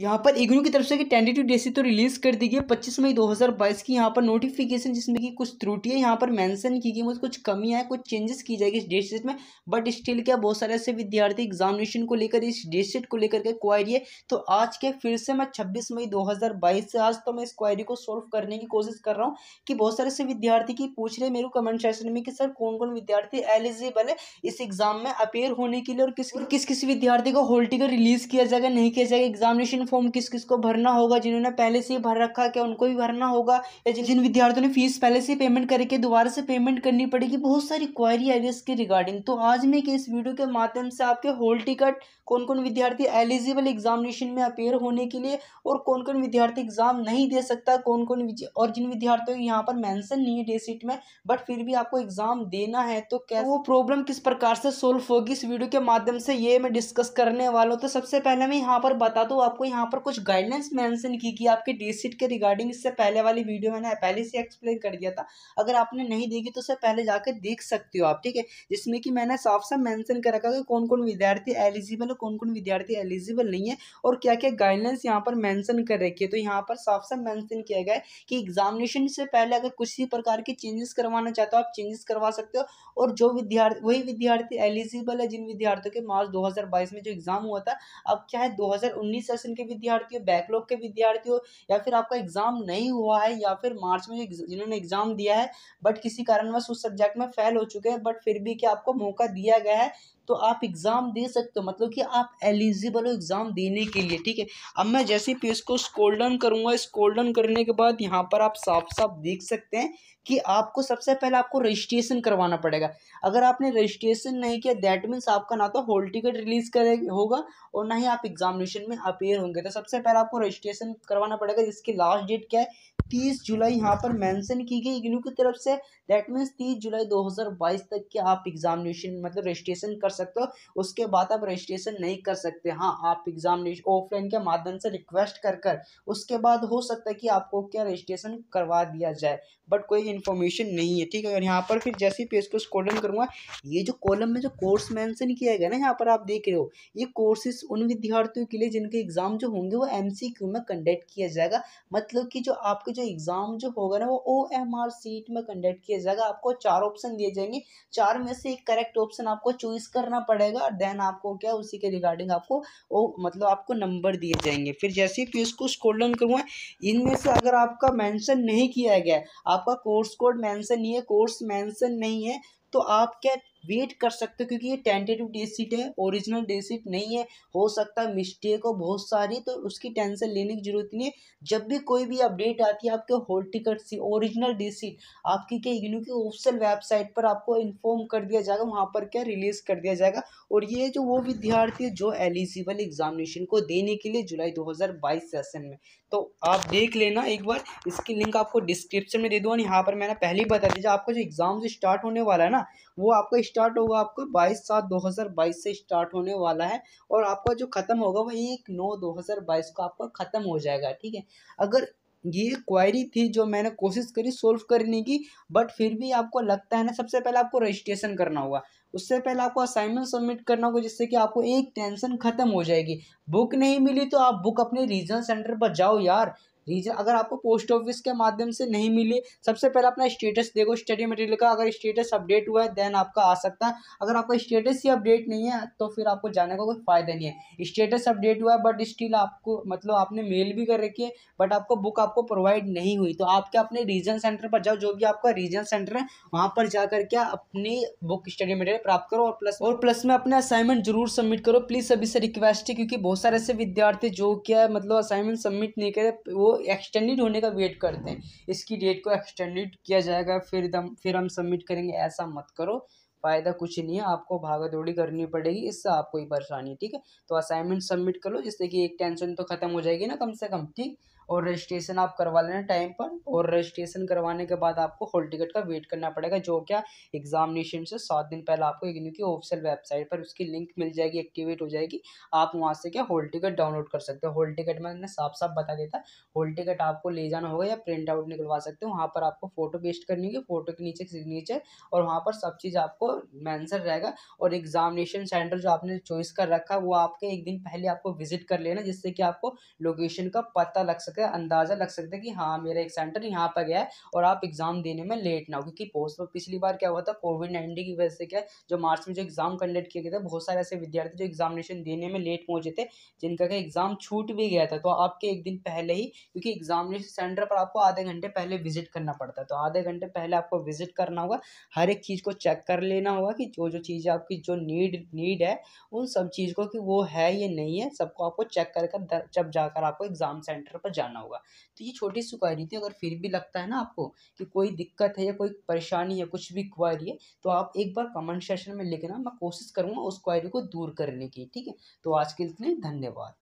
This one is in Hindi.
यहाँ पर इग्नू की तरफ से कि टेंटेटिव डेट तो रिलीज़ कर दी गई पच्चीस मई 2022 की यहाँ पर नोटिफिकेशन जिसमें कि कुछ त्रुटियां यहाँ पर मेंशन की गई मुझे मतलब कुछ कमियाँ हैं कुछ चेंजेस की जाएगी इस डेट सेट में बट स्टिल क्या बहुत सारे ऐसे विद्यार्थी एग्जामिनेशन को लेकर इस डेट को लेकर के क्वायरी है तो आज के फिर से मैं छब्बीस मई दो से आज तो मैं इस क्वायरी को सोल्व करने की कोशिश कर रहा हूँ कि बहुत सारे ऐसे विद्यार्थी की पूछ रहे मेरे कमेंट सेशन में कि सर कौन कौन विद्यार्थी एलिजिबल है इस एग्जाम में अपेयर होने के लिए और किस किस किस विद्यार्थी को होल्टिकर रिलीज़ किया जाएगा नहीं किया जाएगा एग्जामिनेशन फॉर्म किस किस को भरना होगा जिन्होंने पहले से ही भर रखा क्या उनको भी भरना होगा या जिन विद्यार्थियों ने फीस पहले से पेमेंट करके दोबारा से पेमेंट करनी पड़ेगी बहुत सारी क्वायरी आई इसके रिगार्डिंग तो आज मैं कि इस वीडियो के माध्यम से आपके होल टिकट कौन कौन विद्यार्थी एलिजिबल एग्जामिनेशन में अपेयर होने के लिए और कौन कौन विद्यार्थी एग्जाम नहीं दे सकता कौन कौन और जिन विद्यार्थियों यहाँ पर मैंसन नहीं है डेसीट में बट फिर भी आपको एग्जाम देना है तो क्या वो प्रॉब्लम किस प्रकार से सोल्व होगी इस वीडियो के माध्यम से ये मैं डिस्कस करने वाला हूँ तो सबसे पहले मैं यहाँ पर बता दू आपको यहाँ यहाँ पर कुछ गाइडलाइंस मेंशन की कि आपके डे सीट के रिगार्डिंग इससे पहले वाली वीडियो मैंने पहले से एक्सप्लेन कर दिया था अगर आपने नहीं देखी तो उससे पहले जाकर देख सकते हो आप ठीक है जिसमें कि मैंने साफ साफ मैंसन कर रखा कि कौन कौन विद्यार्थी एलिजिबल है कौन कौन विद्यार्थी एलिजिबल नहीं है और क्या क्या गाइडलाइंस यहाँ पर मैंसन कर रखी है तो यहाँ पर साफ साफ मैंसन किया गया कि एग्जामिनेशन से पहले अगर कुछ भी प्रकार के चेंजेस करवाना चाहते हो आप चेंजेस करवा सकते हो और जो विद्यार्थी वही विद्यार्थी एलिजिबल है जिन विद्यार्थियों के मार्च दो में जो एग्ज़ाम हुआ था अब क्या है दो सेशन के विद्यार्थी हो बैकलॉग के विद्यार्थी हो या फिर आपका एग्ज़ाम नहीं हुआ है या फिर मार्च में जिन्होंने एग्ज़ाम दिया है बट किसी कारणवश उस सब्जेक्ट में फेल हो चुके हैं बट फिर भी क्या आपको मौका दिया गया है तो आप एग्ज़ाम दे सकते हो मतलब कि आप एलिजिबल हो एग्ज़ाम देने के लिए ठीक है अब मैं जैसे ही पेज को स्कोल डाउन करूँगा स्कोल डाउन करने के बाद यहाँ पर आप साफ साफ देख सकते हैं कि आपको सबसे पहले आपको रजिस्ट्रेशन करवाना पड़ेगा अगर आपने रजिस्ट्रेशन नहीं किया दैट मीन्स आपका ना तो होल टिकट रिलीज़ करेगा होगा और ना ही आप एग्जामिनेशन में अपेयर होंगे होंगे तो सबसे पहले आपको रजिस्ट्रेशन करवाना पड़ेगा जिसकी लास्ट डेट क्या है तीस जुलाई यहाँ पर मेंशन की गई इग्नू की तरफ से दैट मीन्स तीस जुलाई 2022 तक के आप एग्जामिनेशन मतलब रजिस्ट्रेशन कर सकते हो उसके बाद आप रजिस्ट्रेशन नहीं कर सकते हाँ आप एग्जामिनेशन ऑफलाइन के माध्यम से रिक्वेस्ट कर कर उसके बाद हो सकता है कि आपको क्या रजिस्ट्रेशन करवा दिया जाए बट कोई इन्फॉर्मेशन नहीं है ठीक है अगर यहाँ पर फिर जैसे ही पेज को स्कोलन करूँगा ये जो कॉलम में जो कोर्स मैंसन किया गया ना यहाँ पर आप देख रहे हो ये कोर्सेज उन विद्यार्थियों के लिए जिनके एग्जाम जो होंगे वो एम में कंडक्ट किया जाएगा मतलब कि जो आपके जो एग्ज़ाम जो होगा ना वो ओ एम आर सीट में कंडक्ट किया जाएगा आपको चार ऑप्शन दिए जाएंगे चार में से एक करेक्ट ऑप्शन आपको चूज़ करना पड़ेगा और देन आपको क्या उसी के रिगार्डिंग आपको ओ मतलब आपको नंबर दिए जाएंगे फिर जैसे ही पेज को स्कोल डाउन करूँगा इनमें से अगर आपका मैंसन नहीं किया गया आपका कोर्स कोड मैंसन नहीं है कोर्स मैंसन नहीं है तो आप क्या वेट कर सकते हो क्योंकि ये टेंटेटिव डेट सीट है ओरिजिनल डेट सीट नहीं है हो सकता है मिस्टेक हो बहुत सारी तो उसकी टेंशन लेने की जरूरत नहीं है जब भी कोई भी अपडेट आती है आपके होल टिकट सी ओरिजिनल डेट सीट आपकी क्या यूनू की ऑफिशियल वेबसाइट पर आपको इन्फॉर्म कर दिया जाएगा वहाँ पर क्या रिलीज़ कर दिया जाएगा और ये जो वो विद्यार्थी है जो एलिजिबल एग्जामिनेशन को देने के लिए जुलाई दो सेशन में तो आप देख लेना एक बार इसकी लिंक आपको डिस्क्रिप्शन में दे दूँगा यहाँ पर मैंने पहले ही बता दीजिए आपका जो एग्ज़ाम से स्टार्ट होने वाला है ना वो आपका स्टार्ट होगा आपको बाईस सात दो हज़ार बाईस से स्टार्ट होने वाला है और आपका जो ख़त्म होगा वो एक नौ दो हज़ार बाईस को आपका ख़त्म हो जाएगा ठीक है अगर ये क्वायरी थी जो मैंने कोशिश करी सोल्व करने की बट फिर भी आपको लगता है ना सबसे पहले आपको रजिस्ट्रेशन करना होगा उससे पहले आपको असाइनमेंट सबमिट करना होगा जिससे कि आपको एक टेंशन ख़त्म हो जाएगी बुक नहीं मिली तो आप बुक अपने रीजन सेंटर पर जाओ यार रीजन अगर आपको पोस्ट ऑफिस के माध्यम से नहीं मिली सबसे पहले अपना स्टेटस देखो स्टडी मटेरियल का अगर स्टेटस अपडेट हुआ है देन आपका आ सकता है अगर आपका स्टेटस ही अपडेट नहीं है तो फिर आपको जाने का कोई फ़ायदा नहीं है स्टेटस अपडेट हुआ है बट स्टिल आपको मतलब आपने मेल भी कर रखी है बट आपको बुक आपको प्रोवाइड नहीं हुई तो आप क्या अपने रीजन सेंटर पर जाओ जो भी आपका रीजन सेंटर है वहाँ पर जा करके अपनी बुक स्टडी मटेरियल नंबर प्राप्त करो और प्लस और प्लस में अपने असाइनमेंट जरूर सबमिट करो प्लीज़ सभी से रिक्वेस्ट है क्योंकि बहुत सारे ऐसे विद्यार्थी जो क्या है मतलब असाइनमेंट सबमिट नहीं करे वो एक्सटेंडेड होने का वेट करते हैं इसकी डेट को एक्सटेंडेड किया जाएगा फिर दम फिर हम सबमिट करेंगे ऐसा मत करो फ़ायदा कुछ नहीं है आपको भागा दौड़ी करनी पड़ेगी इससे आपको ही परेशानी ठीक है तो असाइनमेंट सबमिट करो जिससे कि एक टेंशन तो खत्म हो जाएगी ना कम से कम ठीक और रजिस्ट्रेशन आप करवा लेना टाइम पर और रजिस्ट्रेशन करवाने के बाद आपको हॉल टिकट का वेट करना पड़ेगा जो क्या एग्जामिनेशन से सात दिन पहले आपको इग्नू की ऑफिशियल वेबसाइट पर उसकी लिंक मिल जाएगी एक्टिवेट हो जाएगी आप वहाँ से क्या हॉल टिकट डाउनलोड कर सकते हो हॉल टिकट मैंने साफ साफ बता देता हॉल टिकट आपको ले जाना होगा या प्रिंट आउट निकलवा सकते हो वहाँ पर आपको फोटो पेस्ट करनी होगी फोटो के नीचे सिग्नेचर और वहाँ पर सब चीज़ आपको मैंसर रहेगा और एग्जामिनेशन सेंटर जो आपने चॉइस कर रखा वो आपके एक दिन पहले आपको विजिट कर लेना जिससे कि आपको लोकेशन का पता लग सके का अंदाज़ा लग सकता है कि हाँ मेरा एक सेंटर यहाँ पर गया है और आप एग्ज़ाम देने में लेट ना हो क्योंकि पोस्ट पर पिछली बार क्या हुआ था कोविड नाइन्टीन की वजह से क्या जो मार्च में जो एग्ज़ाम कंडक्ट किया गया था बहुत सारे ऐसे विद्यार्थी जो एग्जामिनेशन देने में लेट पहुँचे थे जिनका क्या एग्ज़ाम छूट भी गया था तो आपके एक दिन पहले ही क्योंकि एग्जामिनेशन सेंटर पर आपको आधे घंटे पहले विजिट करना पड़ता है तो आधे घंटे पहले आपको विजिट करना होगा हर एक चीज़ को चेक कर लेना होगा कि जो जो चीज़ें आपकी जो नीड नीड है उन सब चीज़ को कि वो है या नहीं है सबको आपको चेक कर कर जब जाकर आपको एग्ज़ाम सेंटर पर जाना जाना होगा तो ये छोटी सी क्वायरी थी अगर फिर भी लगता है ना आपको कि कोई दिक्कत है या कोई परेशानी है कुछ भी क्वायरी है तो आप एक बार कमेंट सेशन में लिखना मैं कोशिश करूँगा उस क्वायरी को दूर करने की ठीक है तो आज के इतने धन्यवाद